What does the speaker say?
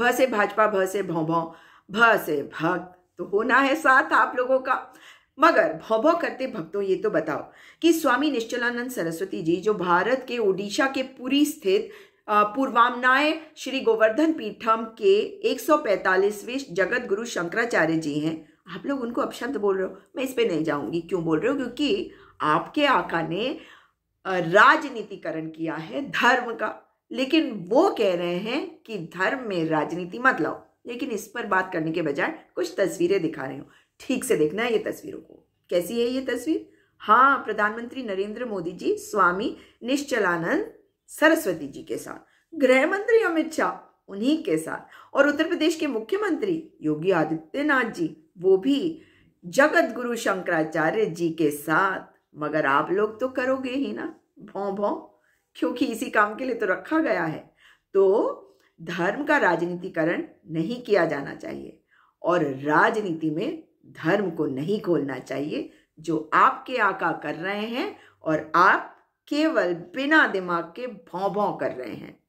भ से भाजपा भ से भौ भौ भ से भक्त तो होना है साथ आप लोगों का मगर भौ भौ करते भक्तों ये तो बताओ कि स्वामी निश्चलानंद सरस्वती जी जो भारत के ओडिशा के पुरी स्थित पूर्वामनाय श्री गोवर्धन पीठम के 145वें जगत गुरु शंकराचार्य जी हैं आप लोग उनको अपशब्द बोल रहे हो मैं इस पे नहीं जाऊंगी क्यों बोल रहे हो क्योंकि आपके आका ने राजनीतिकरण किया है धर्म का लेकिन वो कह रहे हैं कि धर्म में राजनीति मत लाओ लेकिन इस पर बात करने के बजाय कुछ तस्वीरें दिखा रहे हो ठीक से देखना है ये तस्वीरों को कैसी है ये तस्वीर हाँ प्रधानमंत्री नरेंद्र मोदी जी स्वामी निश्चलानंद सरस्वती जी के साथ गृह मंत्री अमित शाह उन्हीं के साथ और उत्तर प्रदेश के मुख्यमंत्री योगी आदित्यनाथ जी वो भी जगत गुरु शंकराचार्य जी के साथ मगर आप लोग तो करोगे ही ना भौ भौ क्योंकि इसी काम के लिए तो रखा गया है तो धर्म का राजनीतिकरण नहीं किया जाना चाहिए और राजनीति में धर्म को नहीं खोलना चाहिए जो आपके आका कर रहे हैं और आप केवल बिना दिमाग के भौं भौं कर रहे हैं